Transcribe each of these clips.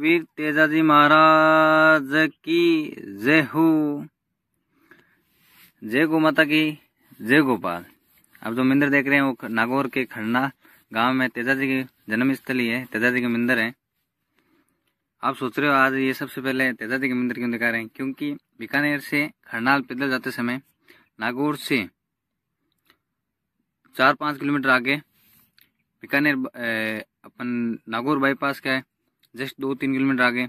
वीर तेजाजी महाराज की जय हो जय गो माता की जय गोपाल अब जो मंदिर देख रहे हैं वो नागौर के खंडना गांव में तेजाजी की जन्म स्थली है तेजाजी के मंदिर है आप सोच रहे हो आज ये सबसे पहले तेजाजी के मंदिर क्यों दिखा रहे हैं क्योंकि बीकानेर से खरनाल पैदल जाते समय नागौर से चार पाँच किलोमीटर आगे बीकानेर अपन नागौर बाईपास का है जस्ट दो तीन किलोमीटर आगे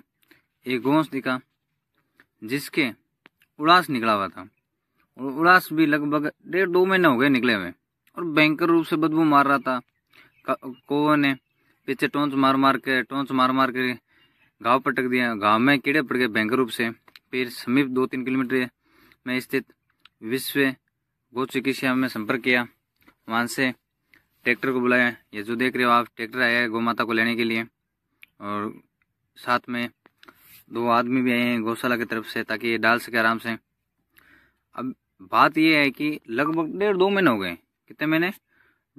एक गोंस दिखा जिसके उड़ास निकला हुआ था और उड़ास भी लगभग डेढ़ दो महीने हो गए निकले हुए और भयंकर रूप से बदबू मार रहा था कोवो ने पीछे टोंच मार मार के टोंच मार मार के गाँव पटक दिया गाँव में कीड़े पड़ गए भयंकर रूप से फिर समीप दो तीन किलोमीटर में स्थित विश्व गो चिकित्सा में संपर्क किया वहाँ से ट्रैक्टर को बुलाया ये जो देख रहे हो आप ट्रैक्टर आया है गौ माता को लेने के लिए और साथ में दो आदमी भी आए हैं गौशाला की तरफ से ताकि ये डाल सके आराम से अब बात यह है कि लगभग डेढ़ दो महीने हो गए कितने महीने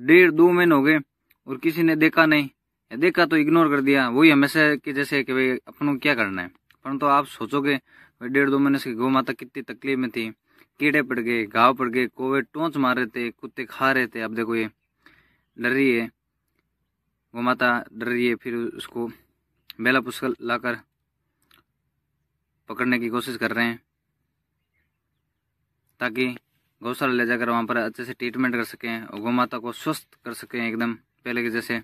डेढ़ दो महीने हो गए और किसी ने देखा नहीं देखा तो इग्नोर कर दिया वही हमेशा कि जैसे कि भाई अपन को क्या करना है परंतु तो आप सोचोगे डेढ़ दो महीने से गौ माता कितनी तकलीफ में थी कीड़े पड़ गए घाव पड़ गए कोविड टोंच मार रहे थे कुत्ते खा रहे थे अब देखो ये डर रही है गौ माता डर रही है फिर उसको बेला पुष्कर लाकर पकड़ने की कोशिश कर रहे हैं ताकि गौशाला ले जाकर वहाँ पर अच्छे से ट्रीटमेंट कर सकें और गौ माता को स्वस्थ कर सकें एकदम पहले के जैसे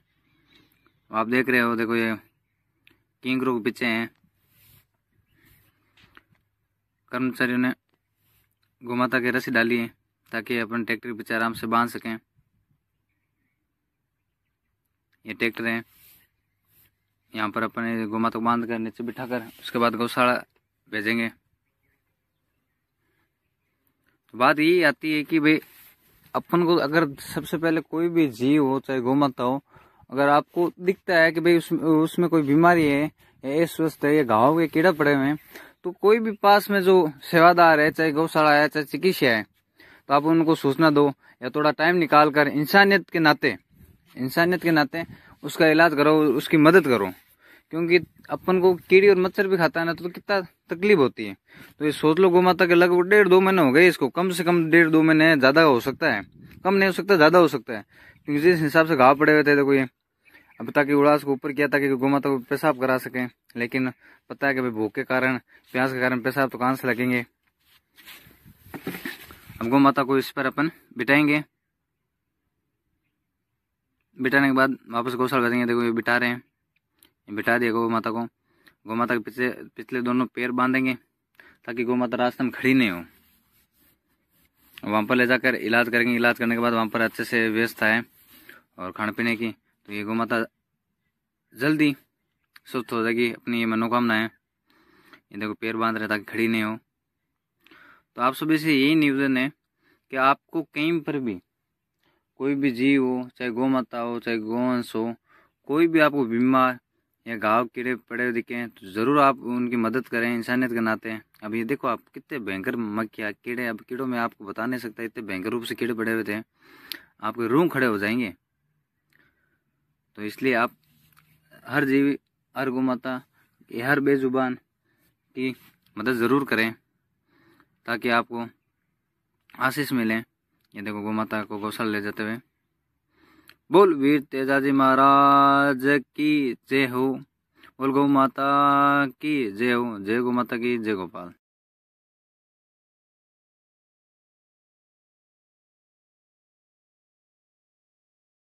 आप देख रहे हो देखो ये किंग के पीछे हैं कर्मचारियों ने गौ माता की रस्सी डाली है ताकि अपन ट्रैक्टर के पीछे आराम से बांध सकें ये ट्रैक्टर हैं यहाँ पर अपने गोमाता को बांध कर नीचे बिठा कर उसके बाद गौशाला भेजेंगे तो बात ये आती है कि भाई अपन को अगर सबसे पहले कोई भी जीव हो चाहे गोमाता हो अगर आपको दिखता है कि भाई उस, उसमें कोई बीमारी है या स्वस्थ है या घाव के कीड़ा पड़े हुए हैं तो कोई भी पास में जो सेवादार है चाहे गौशाला है चाहे चिकित्सा है तो आप उनको सूचना दो या थोड़ा टाइम निकाल कर इंसानियत के नाते इंसानियत के नाते उसका इलाज करो उसकी मदद करो क्योंकि अपन को कीड़ी और मच्छर भी खाता है ना तो कितना तकलीफ होती है तो ये सोच लो गो माता के लगभग डेढ़ दो महीने हो गए इसको कम से कम डेढ़ दो महीने ज़्यादा हो सकता है कम नहीं हो सकता ज़्यादा हो सकता है क्योंकि जिस हिसाब से घाव पड़े हुए थे देखो ये अब ताकि उड़ास को ऊपर किया ताकि गो माता को पेशाब करा सकें लेकिन पता है कि भूख के कारण प्यास के कारण पेशाब तो कहाँ से लगेंगे अब गौ माता को इस पर अपन बिताएंगे बिठाने के बाद वापस गौसल करेंगे देखो ये बिठा रहे हैं बिठा दिया गौ माता को गौ माता के पिछले पिछले दोनों पैर बांधेंगे ताकि गौ माता रास्ते में खड़ी नहीं हो वहाँ पर ले जाकर इलाज करेंगे इलाज करने के बाद वहाँ पर अच्छे से व्यवस्था है और खाने पीने की तो ये गौ माता जल्दी स्वस्थ हो जाएगी अपनी ये मनोकामना है ये देखो पैर बांध रहे ताकि खड़ी नहीं हो तो आप सभी से यही निवेदन है कि आपको कहीं पर भी कोई भी जीव हो चाहे गौ माता हो चाहे गौवंश हो कोई भी आपको बीमार या घाव कीड़े पड़े दिखें तो ज़रूर आप उनकी मदद करें इंसानियत के नाते अब ये देखो आप कितने भयंकर मक्खिया कीड़े अब कीड़ों में आपको बता नहीं सकता इतने भयंकर रूप से कीड़े पड़े हुए थे आपके रूम खड़े हो जाएंगे तो इसलिए आप हर जीव हर माता हर बेजुबान की मदद ज़रूर करें ताकि आपको आशीष मिलें ये देखो माता को गौशाला ले जाते हुए बोल वीर तेजाजी महाराज की जय हो बोल गौ माता की जय हो जय गौ माता की जय गोपाल